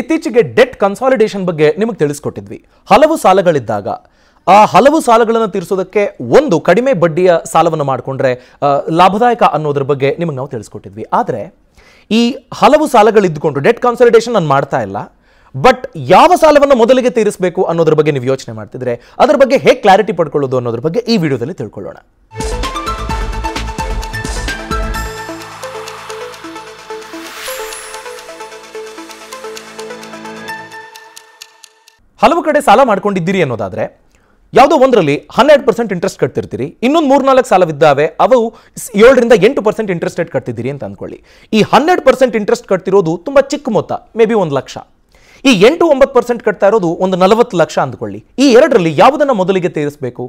ಇತ್ತೀಚೆಗೆ debt consolidation ಬಗ್ಗೆ ನಿಮಗೆ ತಿಳಿಸ್ಕೊಟ್ಟಿದ್ವಿ ಹಲವು ಸಾಲಗಳಿದ್ದಾಗ ಆ ಹಲವು ಸಾಲಗಳನ್ನು ತೀರಿಸೋದಕ್ಕೆ ಒಂದು ಕಡಿಮೆ ಬಡ್ಡಿಯ ಸಾಲವನ್ನು ಮಾಡಿಕೊಂಡ್ರೆ ಲಾಭದಾಯಕ ಅನ್ನೋದ್ರ ಬಗ್ಗೆ ನಿಮಗೆ ನಾವು ತಿಳಿಸ್ಕೊಟ್ಟಿದ್ವಿ ಆದರೆ ಈ ಹಲವು ಸಾಲಗಳಿದ್ದುಕೊಂಡು ಡೆಟ್ ಕನ್ಸಾಲಿಡೇಷನ್ ನಾನು ಮಾಡ್ತಾ ಇಲ್ಲ ಬಟ್ ಯಾವ ಸಾಲವನ್ನು ಮೊದಲಿಗೆ ತೀರಿಸಬೇಕು ಅನ್ನೋದ್ರ ಬಗ್ಗೆ ನೀವು ಯೋಚನೆ ಮಾಡ್ತಿದ್ರೆ ಅದರ ಬಗ್ಗೆ ಹೇಗೆ ಕ್ಲಾರಿಟಿ ಪಡ್ಕೊಳ್ಳೋದು ಅನ್ನೋದ್ರ ಬಗ್ಗೆ ಈ ವಿಡಿಯೋದಲ್ಲಿ ತಿಳ್ಕೊಳ್ಳೋಣ ಹಲವು ಕಡೆ ಸಾಲ ಮಾಡ್ಕೊಂಡಿದ್ದೀರಿ ಅನ್ನೋದಾದ್ರೆ ಯಾವುದೋ ಒಂದರಲ್ಲಿ ಹನ್ನೆರಡು ಪರ್ಸೆಂಟ್ ಇಂಟ್ರೆಸ್ಟ್ ಕಟ್ತಿರ್ತೀರಿ ಇನ್ನೊಂದು ಮೂರ್ನಾಲ್ಕು ಸಾಲವಿದ್ದಾವೆ ಅವು ಏಳರಿಂದ ಎಂಟು ಪರ್ಸೆಂಟ್ ಇಂಟ್ರೆಸ್ಟ್ ರೇಟ್ ಕಟ್ತಿದ್ದೀರಿ ಅಂತ ಅಂದ್ಕೊಳ್ಳಿ ಈ ಹನ್ನೆರಡು ಪರ್ಸೆಂಟ್ ಇಂಟ್ರೆಸ್ಟ್ ಕಟ್ತಿರೋದು ತುಂಬ ಚಿಕ್ಕ ಮೊತ್ತ ಮೇ ಬಿ ಒಂದು ಲಕ್ಷ ಈ ಎಂಟು ಒಂಬತ್ತು ಪರ್ಸೆಂಟ್ ಕಟ್ತಾ ಇರೋದು ಒಂದು ನಲವತ್ತು ಲಕ್ಷ ಅಂದ್ಕೊಳ್ಳಿ ಈ ಎರಡರಲ್ಲಿ ಯಾವುದನ್ನು ಮೊದಲಿಗೆ ತೀರಿಸಬೇಕು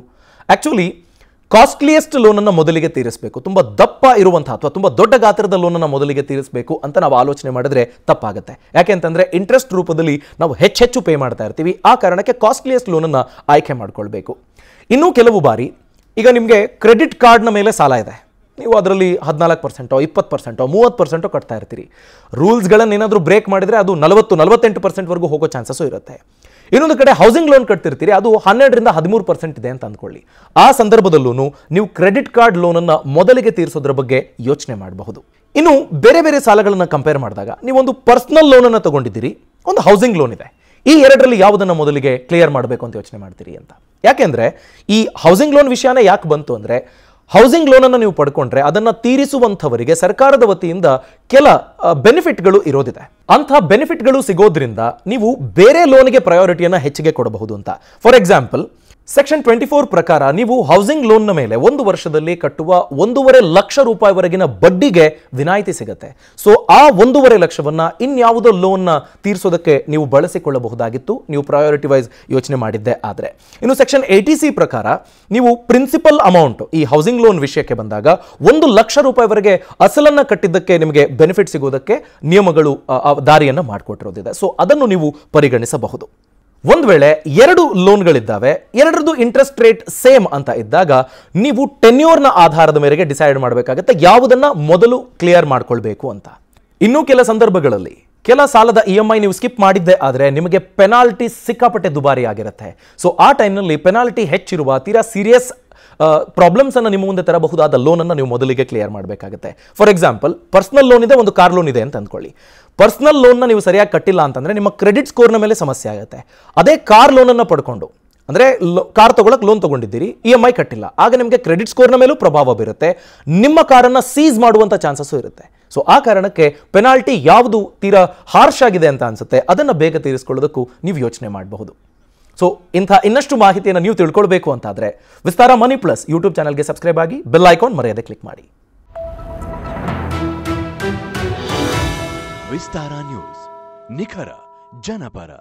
ಆ್ಯಕ್ಚುಲಿ ಕಾಸ್ಟ್ಲಿಯೆಸ್ಟ್ ಲೋನನ್ನು ಮೊದಲಿಗೆ ತೀರಿಸಬೇಕು ತುಂಬ ದಪ್ಪ ಇರುವಂತಹ ಅಥವಾ ತುಂಬ ದೊಡ್ಡ ಗಾತ್ರದ ಲೋನನ್ನು ಮೊದಲಿಗೆ ತೀರಿಸಬೇಕು ಅಂತ ನಾವು ಆಲೋಚನೆ ಮಾಡಿದ್ರೆ ತಪ್ಪಾಗುತ್ತೆ ಯಾಕೆಂತಂದರೆ ಇಂಟ್ರೆಸ್ಟ್ ರೂಪದಲ್ಲಿ ನಾವು ಹೆಚ್ಚೆಚ್ಚು ಪೇ ಮಾಡ್ತಾ ಇರ್ತೀವಿ ಆ ಕಾರಣಕ್ಕೆ ಕಾಸ್ಟ್ಲಿಯೆಸ್ಟ್ ಲೋನನ್ನು ಆಯ್ಕೆ ಮಾಡ್ಕೊಳ್ಬೇಕು ಇನ್ನೂ ಕೆಲವು ಬಾರಿ ಈಗ ನಿಮಗೆ ಕ್ರೆಡಿಟ್ ಕಾರ್ಡ್ನ ಮೇಲೆ ಸಾಲ ಇದೆ ನೀವು ಅದರಲ್ಲಿ ಹದಿನಾಲ್ಕು ಪರ್ಸೆಂಟೋ ಇಪ್ಪತ್ತು ಪರ್ಸೆಂಟೋ ಮೂವತ್ತು ಪರ್ಸೆಂಟೋ ಕಟ್ತಾ ಇರ್ತೀರಿ ರೂಲ್ಸ್ಗಳನ್ನು ಏನಾದರೂ ಬ್ರೇಕ್ ಮಾಡಿದರೆ ಅದು ನಲವತ್ತು ನಲವತ್ತೆಂಟು ಪರ್ಸೆಂಟ್ವರೆಗೂ ಹೋಗೋ ಚಾನ್ಸಸ್ಸು ಇರುತ್ತೆ ಇನ್ನೊಂದು ಕಡೆ ಹೌಸಿಂಗ್ ಲೋನ್ ಕಟ್ತಿರ್ತೀರಿ ಅದು ಹನ್ನೆರಡರಿಂದ ಹದಿಮೂರು ಪರ್ಸೆಂಟ್ ಇದೆ ಅಂತ ಅಂದ್ಕೊಳ್ಳಿ ಆ ಸಂದರ್ಭದಲ್ಲೂ ನೀವು ಕ್ರೆಡಿಟ್ ಕಾರ್ಡ್ ಲೋನನ್ನು ಮೊದಲಿಗೆ ತೀರಿಸೋದ್ರ ಬಗ್ಗೆ ಯೋಚನೆ ಮಾಡಬಹುದು ಇನ್ನು ಬೇರೆ ಬೇರೆ ಸಾಲಗಳನ್ನು ಕಂಪೇರ್ ಮಾಡಿದಾಗ ಪರ್ಸನಲ್ ಲೋನ್ ಲೋನನ್ನು ತಗೊಂಡಿದ್ದೀರಿ ಒಂದು ಹೌಸಿಂಗ್ ಲೋನ್ ಇದೆ ಈ ಎರಡರಲ್ಲಿ ಯಾವುದನ್ನು ಮೊದಲಿಗೆ ಕ್ಲಿಯರ್ ಮಾಡಬೇಕು ಅಂತ ಯೋಚನೆ ಮಾಡ್ತೀರಿ ಅಂತ ಯಾಕೆಂದ್ರೆ ಈ ಹೌಸಿಂಗ್ ಲೋನ್ ವಿಷಯನೇ ಯಾಕೆ ಬಂತು ಅಂದ್ರೆ ಹೌಸಿಂಗ್ ಅನ್ನು ನೀವು ಪಡ್ಕೊಂಡ್ರೆ ಅದನ್ನು ತೀರಿಸುವಂಥವರಿಗೆ ಸರ್ಕಾರದ ವತಿಯಿಂದ ಕೆಲ ಬೆನಿಫಿಟ್ಗಳು ಇರೋದಿದೆ ಅಂಥ ಬೆನಿಫಿಟ್ಗಳು ಸಿಗೋದ್ರಿಂದ ನೀವು ಬೇರೆ ಲೋನ್ಗೆ ಪ್ರಯಾರಿಟಿಯನ್ನು ಹೆಚ್ಚಿಗೆ ಕೊಡಬಹುದು ಅಂತ for example section twenty four ಪ್ರಕಾರ ನೀವು ಹೌಸಿಂಗ್ ಲೋನ್ನ ಮೇಲೆ ಒಂದು ವರ್ಷದಲ್ಲಿ ಕಟ್ಟುವ ಒಂದೂವರೆ ಲಕ್ಷ ರೂಪಾಯಿವರೆಗಿನ ಬಡ್ಡಿಗೆ ವಿನಾಯಿತಿ ಸಿಗುತ್ತೆ ಸೊ ಆ ಒಂದೂವರೆ ಲಕ್ಷವನ್ನು ಇನ್ಯಾವುದೋ ನ ತೀರಿಸೋದಕ್ಕೆ ನೀವು ಬಳಸಿಕೊಳ್ಳಬಹುದಾಗಿತ್ತು ನೀವು ಪ್ರಯಾರಿಟಿ ವೈಸ್ ಯೋಚನೆ ಮಾಡಿದ್ದೆ ಆದರೆ ಇನ್ನು ಸೆಕ್ಷನ್ ಏಯ್ಟಿ ಸಿ ಪ್ರಕಾರ ನೀವು ಪ್ರಿನ್ಸಿಪಲ್ ಅಮೌಂಟ್ ಈ ಹೌಸಿಂಗ್ ಲೋನ್ ವಿಷಯಕ್ಕೆ ಬಂದಾಗ ಒಂದು ಲಕ್ಷ ರೂಪಾಯಿವರೆಗೆ ಅಸಲನ್ನ ಕಟ್ಟಿದ್ದಕ್ಕೆ ನಿಮಗೆ ಬೆನಿಫಿಟ್ ಸಿಗೋದಕ್ಕೆ ನಿಯಮಗಳು ದಾರಿಯನ್ನು ಮಾಡಿಕೊಟ್ಟಿರೋದಿದೆ ಸೊ ಅದನ್ನು ನೀವು ಪರಿಗಣಿಸಬಹುದು ಒಂದು ವೇಳೆ ಎರಡು ಲೋನ್ಗಳಿದ್ದಾವೆ ಎರಡರದ್ದು ಇಂಟ್ರೆಸ್ಟ್ ರೇಟ್ ಸೇಮ್ ಅಂತ ಇದ್ದಾಗ ನೀವು ಟೆನ್ಯೂರ್ನ ಆಧಾರದ ಮೇರೆಗೆ ಡಿಸೈಡ್ ಮಾಡಬೇಕಾಗುತ್ತೆ ಯಾವುದನ್ನು ಮೊದಲು ಕ್ಲಿಯರ್ ಮಾಡಿಕೊಳ್ಬೇಕು ಅಂತ ಇನ್ನೂ ಕೆಲ ಸಂದರ್ಭಗಳಲ್ಲಿ ಕೆಲ ಸಾಲದ ಇ ಎಂ ಐ ನೀವು ಸ್ಕಿಪ್ ಮಾಡಿದ್ದೆ ಆದರೆ ನಿಮಗೆ ಪೆನಾಲ್ಟಿ ಸಿಕ್ಕಾಪಟ್ಟೆ ದುಬಾರಿ ಆಗಿರುತ್ತೆ ಸೊ ಆ ಟೈಮ್ನಲ್ಲಿ ಪೆನಾಲ್ಟಿ ಹೆಚ್ಚಿರುವ ತೀರಾ ಸೀರಿಯಸ್ ಅನ್ನು ನಿಮ್ಮ ಮುಂದೆ ತರಬಹುದಾದ ಲೋನನ್ನು ನೀವು ಮೊದಲಿಗೆ ಕ್ಲಿಯರ್ ಮಾಡಬೇಕಾಗುತ್ತೆ ಫಾರ್ ಎಕ್ಸಾಂಪಲ್ ಪರ್ಸ್ನಲ್ ಲೋನ್ ಇದೆ ಒಂದು ಕಾರ್ ಲೋನ್ ಇದೆ ಅಂತ ಅಂದ್ಕೊಳ್ಳಿ ಪರ್ಸ್ನಲ್ ಲೋನ್ನ ನೀವು ಸರಿಯಾಗಿ ಕಟ್ಟಿಲ್ಲ ಅಂತಂದರೆ ನಿಮ್ಮ ಕ್ರೆಡಿಟ್ ಸ್ಕೋರ್ನ ಮೇಲೆ ಸಮಸ್ಯೆ ಆಗುತ್ತೆ ಅದೇ ಕಾರ್ ಲೋನನ್ನು ಪಡ್ಕೊಂಡು ಅಂದರೆ ಕಾರ್ ತೊಗೊಳಕ್ಕೆ ಲೋನ್ ತೊಗೊಂಡಿದ್ದೀರಿ ಇ ಎಮ್ ಐ ಕಟ್ಟಿಲ್ಲ ಆಗ ನಿಮಗೆ ಕ್ರೆಡಿಟ್ ಸ್ಕೋರ್ನ ಮೇಲೂ ಪ್ರಭಾವ ಬೀರುತ್ತೆ ನಿಮ್ಮ ಕಾರನ್ನು ಸೀಸ್ ಮಾಡುವಂಥ ಚಾನ್ಸಸ್ಸು ಇರುತ್ತೆ ಸೊ ಆ ಕಾರಣಕ್ಕೆ ಪೆನಾಲ್ಟಿ ಯಾವುದು ತೀರಾ ಹಾರ್ಶ್ ಆಗಿದೆ ಅಂತ ಅನ್ಸುತ್ತೆ ಅದನ್ನು ಬೇಗ ತೀರಿಸ್ಕೊಳ್ಳೋದಕ್ಕೂ ನೀವು ಯೋಚನೆ ಮಾಡಬಹುದು ಸೊ ಇಂಥ ಇನ್ನಷ್ಟು ಮಾಹಿತಿಯನ್ನು ನೀವು ತಿಳ್ಕೊಳ್ಬೇಕು ಅಂತಾದರೆ ವಿಸ್ತಾರ ಮನಿ ಪ್ಲಸ್ ಯೂಟ್ಯೂಬ್ ಚಾನಲ್ಗೆ ಸಬ್ಸ್ಕ್ರೈಬ್ ಆಗಿ ಬೆಲ್ ಐಕಾನ್ ಮರೆಯದೆ ಕ್ಲಿಕ್ ಮಾಡಿ ವಿಸ್ತಾರ ನ್ಯೂಸ್ ನಿಖರ ಜನಪರ